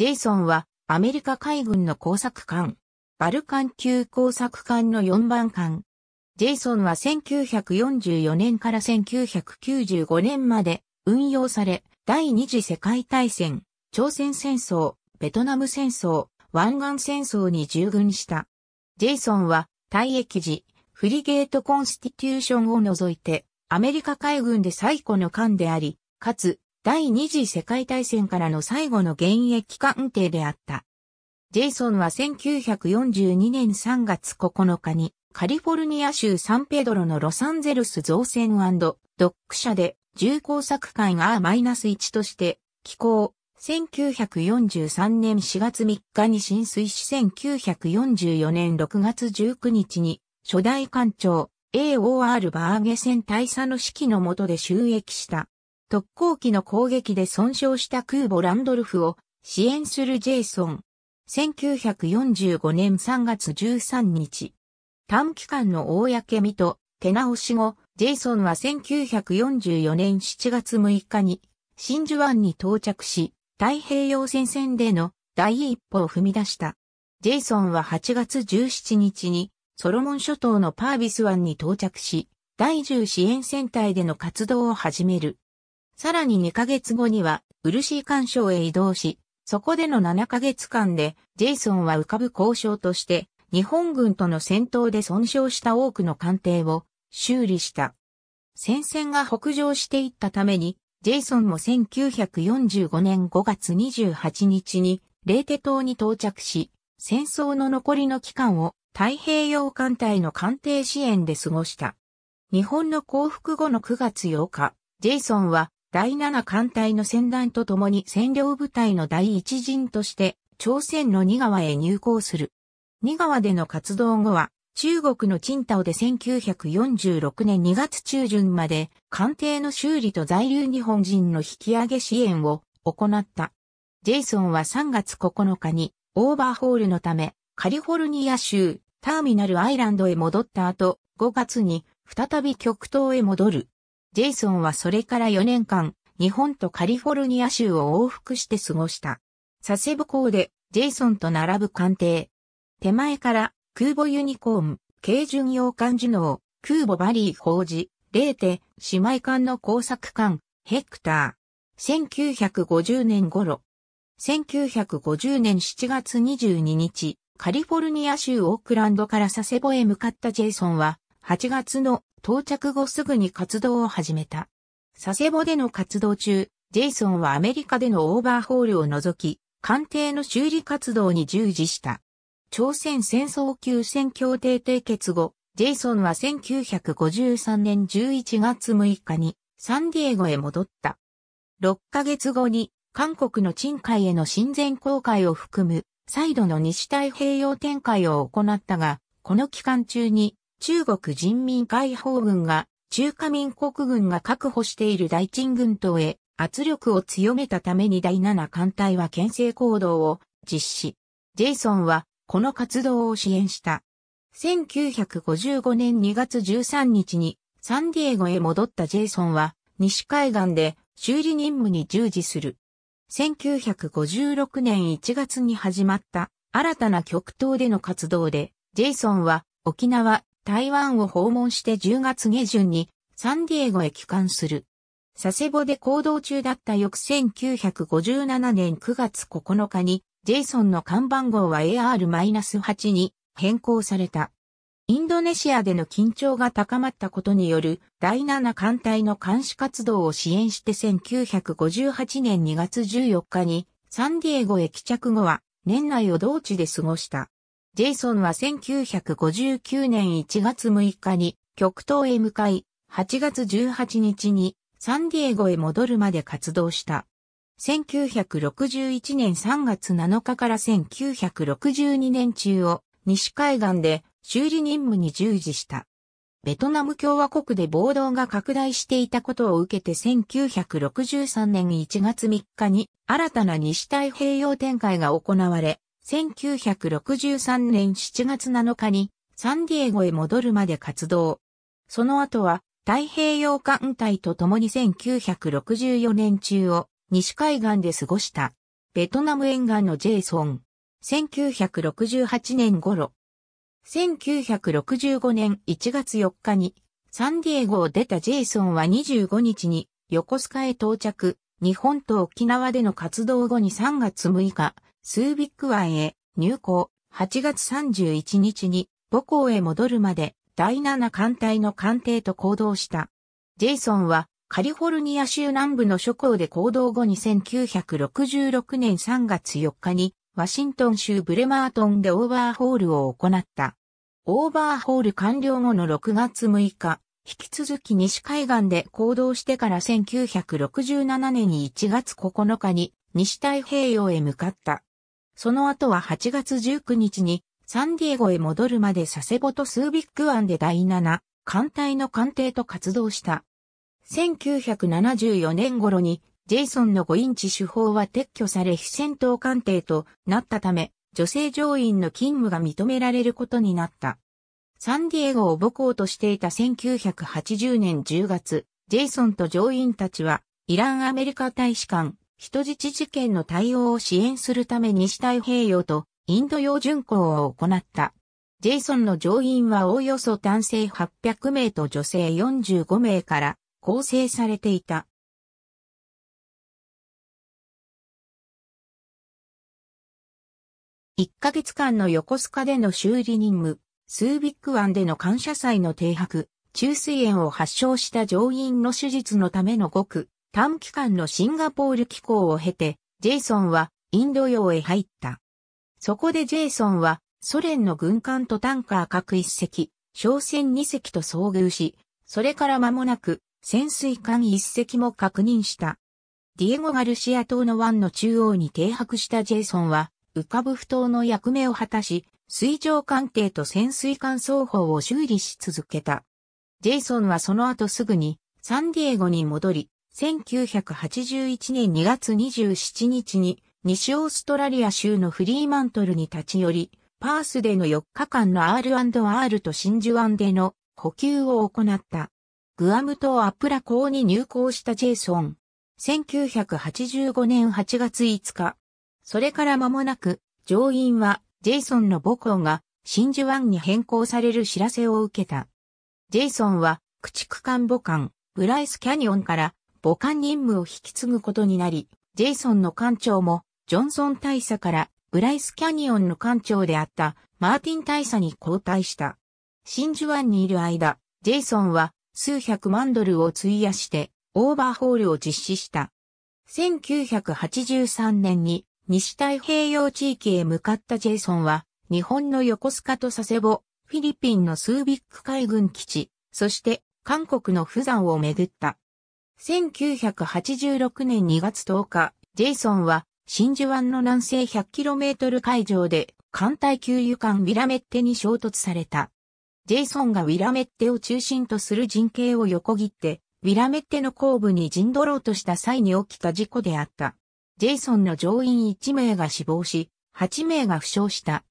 ジェイソンはアメリカ海軍の工作艦、バルカン級工作艦の4番艦。ジェイソンは1944年から1995年まで運用され、第二次世界大戦、朝鮮戦争、ベトナム戦争、湾岸戦争に従軍した。ジェイソンは退役時、フリゲートコンスティテューションを除いて、アメリカ海軍で最古の艦であり、かつ、第二次世界大戦からの最後の現役運転であった。ジェイソンは1942年3月9日にカリフォルニア州サンペドロのロサンゼルス造船ドック社で重工作会がス1として寄港。1943年4月3日に浸水し1944年6月19日に初代艦長 AOR バーゲ船大佐の指揮の下で収益した特攻機の攻撃で損傷した空母ランドルフを支援するジェイソン。1945年3月13日。短期間の公見と手直し後、ジェイソンは1944年7月6日に真珠湾に到着し、太平洋戦線での第一歩を踏み出した。ジェイソンは8月17日にソロモン諸島のパービス湾に到着し、第10支援戦隊での活動を始める。さらに2ヶ月後には、ー干渉へ移動し、そこでの7ヶ月間で、ジェイソンは浮かぶ交渉として、日本軍との戦闘で損傷した多くの艦艇を修理した。戦線が北上していったために、ジェイソンも1945年5月28日に、レーテ島に到着し、戦争の残りの期間を太平洋艦隊の艦艇支援で過ごした。日本の降伏後の9月8日、ジェイソンは第7艦隊の船団と共に占領部隊の第一陣として朝鮮の二川へ入港する。二川での活動後は中国のチンタオで1946年2月中旬まで艦艇の修理と在留日本人の引き上げ支援を行った。ジェイソンは3月9日にオーバーホールのためカリフォルニア州ターミナルアイランドへ戻った後5月に再び極東へ戻る。ジェイソンはそれから4年間、日本とカリフォルニア州を往復して過ごした。佐世保港で、ジェイソンと並ぶ艦艇。手前から、空母ユニコーン、軽巡洋艦ジュノー、空母バリー法事、レーテ、姉妹艦の工作艦、ヘクター。1950年頃。1950年7月22日、カリフォルニア州オークランドから佐世保へ向かったジェイソンは、8月の到着後すぐに活動を始めた。佐世保での活動中、ジェイソンはアメリカでのオーバーホールを除き、艦艇の修理活動に従事した。朝鮮戦争休戦協定締結後、ジェイソンは1953年11月6日にサンディエゴへ戻った。6ヶ月後に韓国の陳海への親善公開を含む再度の西太平洋展開を行ったが、この期間中に中国人民解放軍が中華民国軍が確保している大陳軍島へ圧力を強めたために第7艦隊は牽制行動を実施。ジェイソンはこの活動を支援した。1955年2月13日にサンディエゴへ戻ったジェイソンは西海岸で修理任務に従事する。1956年1月に始まった新たな極東での活動でジェイソンは沖縄、台湾を訪問して10月下旬にサンディエゴへ帰還する。佐世保で行動中だった翌1957年9月9日に、ジェイソンの看板号は AR-8 に変更された。インドネシアでの緊張が高まったことによる第7艦隊の監視活動を支援して1958年2月14日にサンディエゴへ帰着後は年内を同地で過ごした。ジェイソンは1959年1月6日に極東へ向かい、8月18日にサンディエゴへ戻るまで活動した。1961年3月7日から1962年中を西海岸で修理任務に従事した。ベトナム共和国で暴動が拡大していたことを受けて1963年1月3日に新たな西太平洋展開が行われ、1963年7月7日にサンディエゴへ戻るまで活動。その後は太平洋艦隊と共に1964年中を西海岸で過ごした。ベトナム沿岸のジェイソン。1968年頃。1965年1月4日にサンディエゴを出たジェイソンは25日に横須賀へ到着。日本と沖縄での活動後に3月6日、スービック湾へ入港、8月31日に母港へ戻るまで第7艦隊の艦艇と行動した。ジェイソンはカリフォルニア州南部の諸港で行動後に1966年3月4日にワシントン州ブレマートンでオーバーホールを行った。オーバーホール完了後の6月6日、引き続き西海岸で行動してから1967年に1月9日に西太平洋へ向かった。その後は8月19日にサンディエゴへ戻るまで佐世保とスービック湾で第7艦隊の艦艇と活動した。1974年頃にジェイソンの5インチ手法は撤去され非戦闘艦艇となったため、女性乗員の勤務が認められることになった。サンディエゴを母校としていた1980年10月、ジェイソンと乗員たちはイランアメリカ大使館人質事件の対応を支援するため西太平洋とインド洋巡航を行った。ジェイソンの乗員はおおよそ男性800名と女性45名から構成されていた。1ヶ月間の横須賀での修理任務、スービック湾での感謝祭の停泊、中水炎を発症した乗員の手術のための極、短期間のシンガポール機構を経て、ジェイソンはインド洋へ入った。そこでジェイソンはソ連の軍艦とタンカー各一隻、商船二隻と遭遇し、それから間もなく潜水艦一隻も確認した。ディエゴ・ガルシア島の湾の中央に停泊したジェイソンは、浮かぶ不当の役目を果たし、水上艦艇と潜水艦双方を修理し続けた。ジェイソンはその後すぐにサンディエゴに戻り、1981年2月27日に西オーストラリア州のフリーマントルに立ち寄り、パースでの4日間の R&R と真珠湾での補給を行った。グアム島アプラ港に入港したジェイソン。1985年8月5日。それから間もなく、乗員はジェイソンの母校が真珠湾に変更される知らせを受けた。ジェイソンは、駆逐艦母艦、ブライスキャニオンから母艦任務を引き継ぐことになり、ジェイソンの艦長も、ジョンソン大佐からブライスキャニオンの艦長であったマーティン大佐に交代した。真珠湾にいる間、ジェイソンは数百万ドルを費やしてオーバーホールを実施した。1983年に西太平洋地域へ向かったジェイソンは、日本の横須賀と佐世保、フィリピンのスービック海軍基地、そして韓国の釜山を巡った。1986年2月10日、ジェイソンは真珠湾の南西 100km 海上で艦隊給油艦ウィラメッテに衝突された。ジェイソンがウィラメッテを中心とする陣形を横切って、ウィラメッテの後部に陣取ろうとした際に起きた事故であった。ジェイソンの乗員1名が死亡し、8名が負傷した。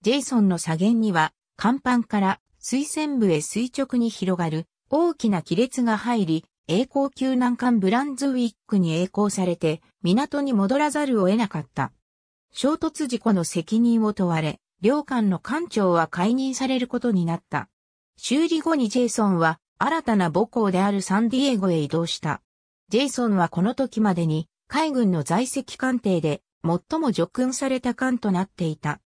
ジェイソンの左舷には、甲板から水線部へ垂直に広がる大きな亀裂が入り、栄光級難関ブランズウィックに栄光されて、港に戻らざるを得なかった。衝突事故の責任を問われ、両艦の艦長は解任されることになった。修理後にジェイソンは新たな母校であるサンディエゴへ移動した。ジェイソンはこの時までに海軍の在籍艦艇で最も叙勲された艦となっていた。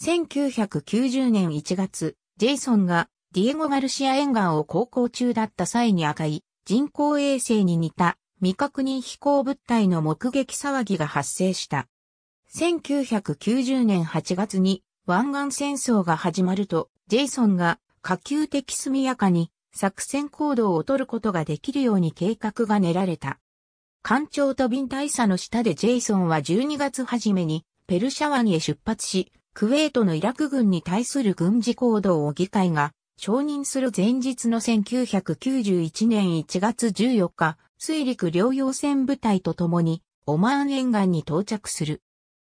1990年1月、ジェイソンがディエゴ・ガルシア沿岸を航行中だった際に赤い人工衛星に似た未確認飛行物体の目撃騒ぎが発生した。1990年8月に湾岸戦争が始まると、ジェイソンが可及的速やかに作戦行動を取ることができるように計画が練られた。艦長と便大佐の下でジェイソンは12月初めにペルシャ湾へ出発し、クウェートのイラク軍に対する軍事行動を議会が承認する前日の1991年1月14日、水陸両用船部隊と共に、オマーン沿岸に到着する。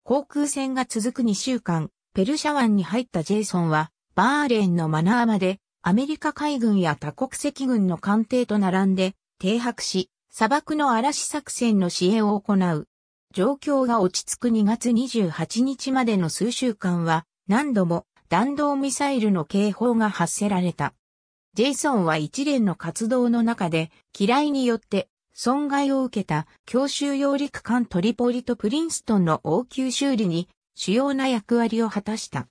航空戦が続く2週間、ペルシャ湾に入ったジェイソンは、バーレンのマナーまで、アメリカ海軍や多国籍軍の艦艇と並んで、停泊し、砂漠の嵐作戦の支援を行う。状況が落ち着く2月28日までの数週間は、何度も弾道ミサイルの警報が発せられた。ジェイソンは一連の活動の中で、嫌いによって損害を受けた強襲揚陸艦トリポリとプリンストンの応急修理に主要な役割を果たした。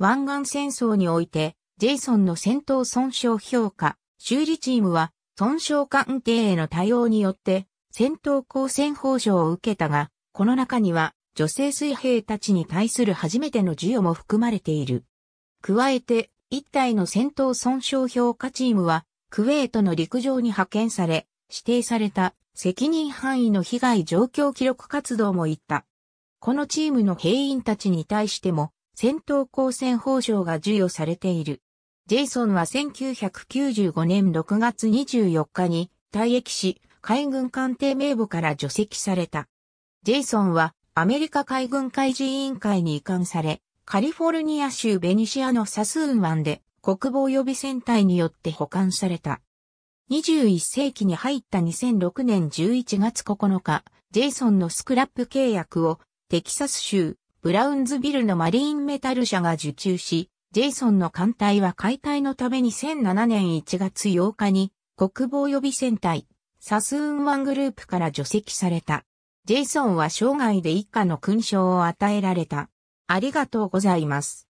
湾岸戦争において、ジェイソンの戦闘損傷評価、修理チームは、損傷鑑定への対応によって、戦闘交戦報奨を受けたが、この中には、女性水兵たちに対する初めての授与も含まれている。加えて、一体の戦闘損傷評価チームは、クウェートの陸上に派遣され、指定された責任範囲の被害状況記録活動も行った。このチームの兵員たちに対しても、戦闘交戦報奨が授与されている。ジェイソンは1995年6月24日に退役し、海軍艦艇名簿から除籍された。ジェイソンはアメリカ海軍海事委員会に移管され、カリフォルニア州ベニシアのサスーン湾で国防予備船隊によって保管された。21世紀に入った2006年11月9日、ジェイソンのスクラップ契約をテキサス州ブラウンズビルのマリーンメタル社が受注し、ジェイソンの艦隊は解体のために2007年1月8日に国防予備船隊サスーン湾グループから除籍された。ジェイソンは生涯で一家の勲章を与えられた。ありがとうございます。